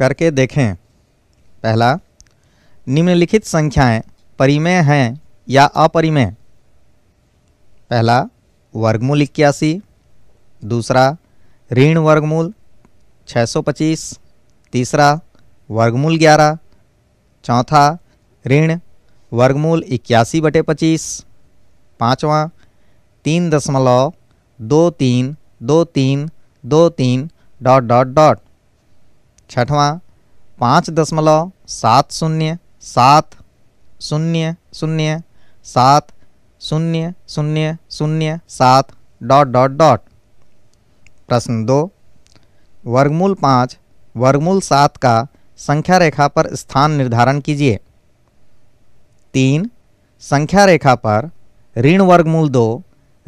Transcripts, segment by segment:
करके देखें पहला निम्नलिखित संख्याएं परिमेय हैं या अपरिमेय पहला वर्गमूल इक्यासी दूसरा ऋण वर्गमूल 625 तीसरा वर्गमूल 11 चौथा ऋण वर्गमूल इक्यासी बटे पच्चीस पाँचवा तीन दशमलव दो तीन दो तीन दो तीन डॉट डॉट डॉट छठवां पाँच दशमलव सात शून्य सात शून्य शून्य सात शून्य शून्य शून्य सात डॉट डॉट डॉट प्रश्न दो वर्गमूल पाँच वर्गमूल सात का संख्या रेखा पर स्थान निर्धारण कीजिए तीन संख्या रेखा पर ऋण वर्गमूल दो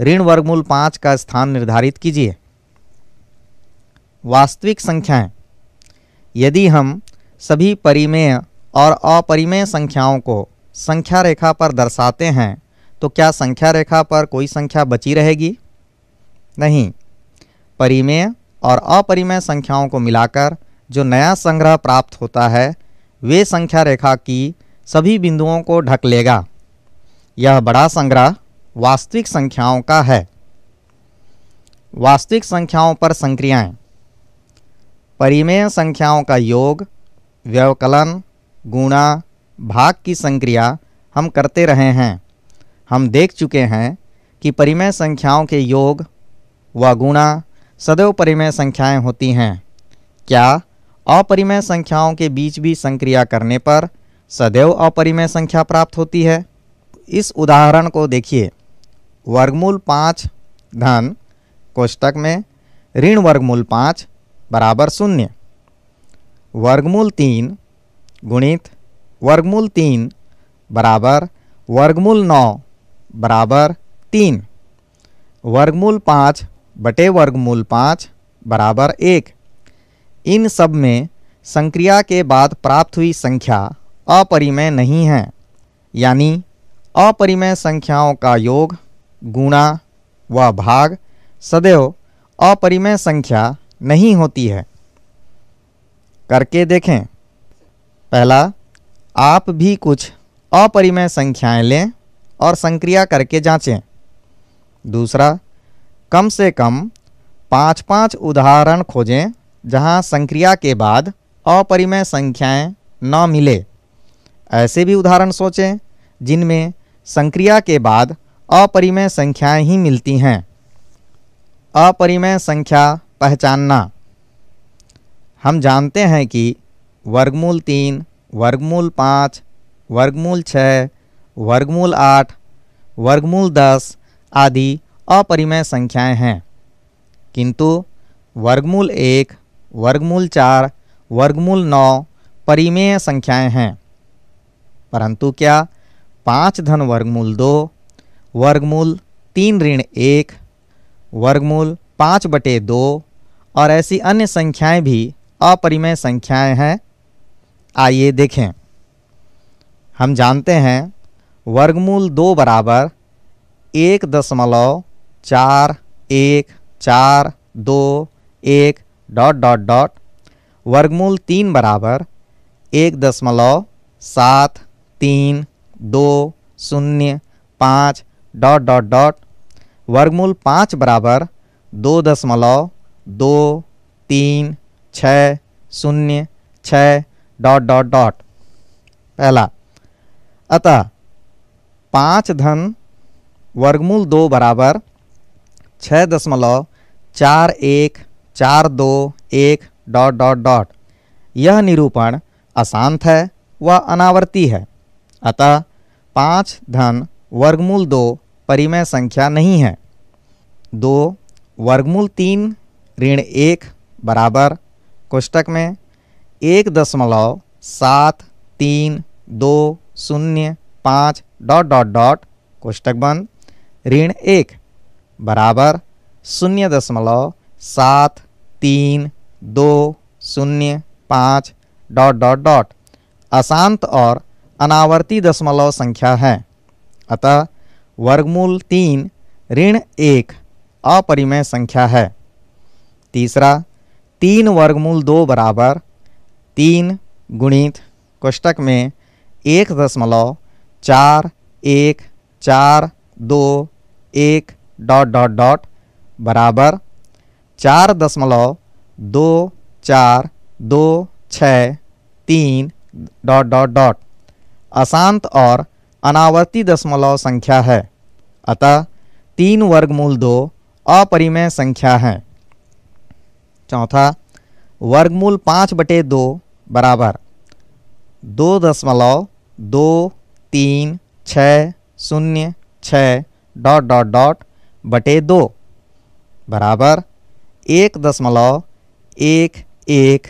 ऋण वर्गमूल पाँच का स्थान निर्धारित कीजिए वास्तविक संख्याएं यदि हम सभी परिमेय और अपरिमेय संख्याओं को संख्या रेखा पर दर्शाते हैं तो क्या संख्या रेखा पर कोई संख्या बची रहेगी नहीं परिमेय और अपरिमेय संख्याओं को मिलाकर जो नया संग्रह प्राप्त होता है वे संख्या रेखा की सभी बिंदुओं को ढक लेगा यह बड़ा संग्रह वास्तविक संख्याओं का है वास्तविक संख्याओं पर संक्रियाएं परिमेय संख्याओं का योग व्यवकलन गुणा भाग की संक्रिया हम करते रहे हैं हम देख चुके हैं कि परिमेय संख्याओं के योग व गुणा सदैव परिमेय संख्याएं होती हैं क्या अपरिमेय संख्याओं के बीच भी संक्रिया करने पर सदैव अपरिमेय संख्या प्राप्त होती है इस उदाहरण को देखिए वर्गमूल पाँच धन कोष्टक में ऋण वर्गमूल पाँच बराबर शून्य वर्गमूल तीन गुणित वर्गमूल तीन बराबर वर्गमूल नौ बराबर तीन वर्गमूल पाँच बटे वर्गमूल पाँच बराबर एक इन सब में संक्रिया के बाद प्राप्त हुई संख्या अपरिमेय नहीं है यानी अपरिमेय संख्याओं का योग गुणा व भाग सदैव अपरिमेय संख्या नहीं होती है करके देखें पहला आप भी कुछ अपरिमेय संख्याएं लें और संक्रिया करके जांचें दूसरा कम से कम पाँच पाँच उदाहरण खोजें जहां संक्रिया के बाद अपरिमेय संख्याएं न मिले ऐसे भी उदाहरण सोचें जिनमें संक्रिया के बाद अपरिमेय संख्याएं ही मिलती हैं अपरिमेय संख्या पहचानना हम जानते हैं कि वर्गमूल तीन वर्गमूल पाँच वर्गमूल छः वर्गमूल आठ वर्गमूल दस आदि अपरिमेय संख्याएं हैं किंतु वर्गमूल एक वर्गमूल चार वर्गमूल नौ परिमेय संख्याएं हैं परंतु क्या पाँच धन वर्गमूल दो वर्गमूल तीन ऋण एक वर्गमूल पाँच बटे दो और ऐसी अन्य संख्याएं भी अपरिमेय संख्याएं हैं आइए देखें हम जानते हैं वर्गमूल दो बराबर एक दशमलव चार एक चार दो एक डॉट डॉट डॉट वर्गमूल तीन बराबर एक दशमलव सात तीन दो शून्य पाँच डॉट डॉट डॉट वर्गमूल पाँच बराबर दो दशमलव दो तीन छ शून्य छ डॉट डॉट डॉट पहला अतः पाँच धन वर्गमूल दो बराबर छः दशमलव चार एक चार दो एक डॉट डॉट डॉट यह निरूपण अशांत है व अनावर्ती है अतः पाँच धन वर्गमूल दो परिमेय संख्या नहीं है दो वर्गमूल तीन ऋण एक बराबर कोष्टक में एक दशमलव सात तीन दो शून्य पाँच डॉट डॉट डॉट कोष्टक बंद ऋण एक बराबर शून्य दशमलव सात तीन दो शून्य पाँच डॉट डॉट डॉट अशांत और अनावर्ती दशमलव संख्या है अतः वर्गमूल तीन ऋण एक अपरिमेय संख्या है तीसरा तीन वर्गमूल दो बराबर तीन गुणित कोष्टक में एक दशमलव चार एक चार दो एक डॉट डॉट डॉट बराबर चार दशमलव दो चार दो छ तीन डॉट डॉट डॉट अशांत और अनावर्ती दशमलव संख्या है अतः तीन वर्गमूल दो अपरिमेय संख्या है चौथा वर्गमूल पाँच बटे दो बराबर दो दशमलव दो तीन छ शून्य छ डॉट डॉट डॉट बटे दो बराबर एक दशमलव एक एक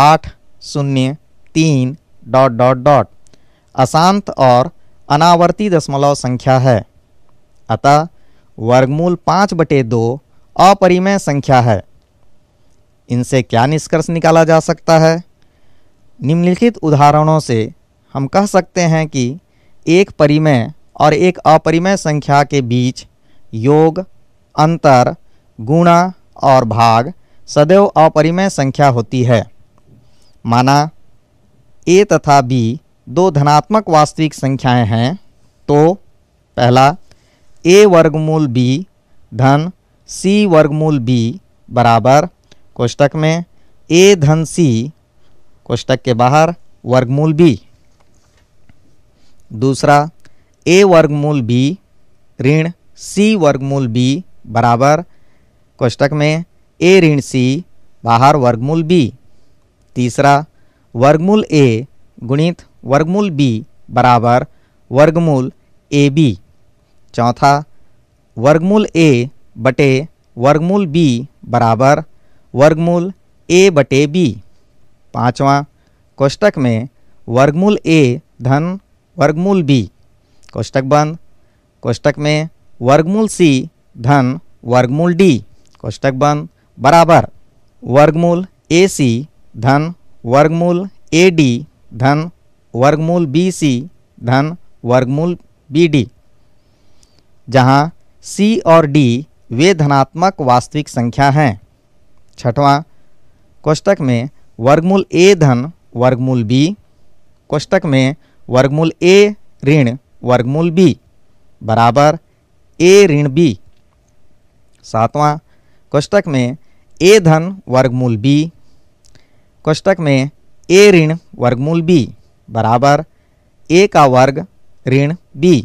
आठ शून्य तीन डॉट डॉट डॉट अशांत और अनावर्ती दशमलव संख्या है अतः वर्गमूल पाँच बटे दो अपरिमय संख्या है इनसे क्या निष्कर्ष निकाला जा सकता है निम्नलिखित उदाहरणों से हम कह सकते हैं कि एक परिमेय और एक अपरिमेय संख्या के बीच योग अंतर गुणा और भाग सदैव अपरिमेय संख्या होती है माना ए तथा बी दो धनात्मक वास्तविक संख्याएं हैं तो पहला ए वर्गमूल बी धन सी वर्गमूल बी बराबर कोष्टक में ए धन सी कोष्टक के बाहर वर्गमूल बी दूसरा ए वर्गमूल बी ऋण सी वर्गमूल बी बराबर कोष्टक में ए ऋण सी बाहर वर्गमूल बी तीसरा वर्गमूल ए गुणित वर्गमूल बी बराबर वर्गमूल ए बी चौथा वर्गमूल ए बटे वर्गमूल बी बराबर वर्गमूल ए बटे बी पाँचवा कोष्टक में वर्गमूल ए धन वर्गमूल बी कोष्टक बंद कोष्टक में वर्गमूल सी धन वर्गमूल डी कोष्टक बंद बराबर वर्गमूल ए सी धन वर्गमूल ए डी धन वर्गमूल बी सी धन वर्गमूल बी डी जहाँ सी और डी वे धनात्मक वास्तविक संख्या हैं छठवां कोष्टक में वर्गमूल ए धन वर्गमूल बी कोष्टक में वर्गमूल ए ऋण वर्गमूल बी बराबर ए ऋण बी सातवां कोष्टक में ए धन वर्गमूल बी कोष्टक में ए ऋण वर्गमूल बी बराबर ए का वर्ग ऋण बी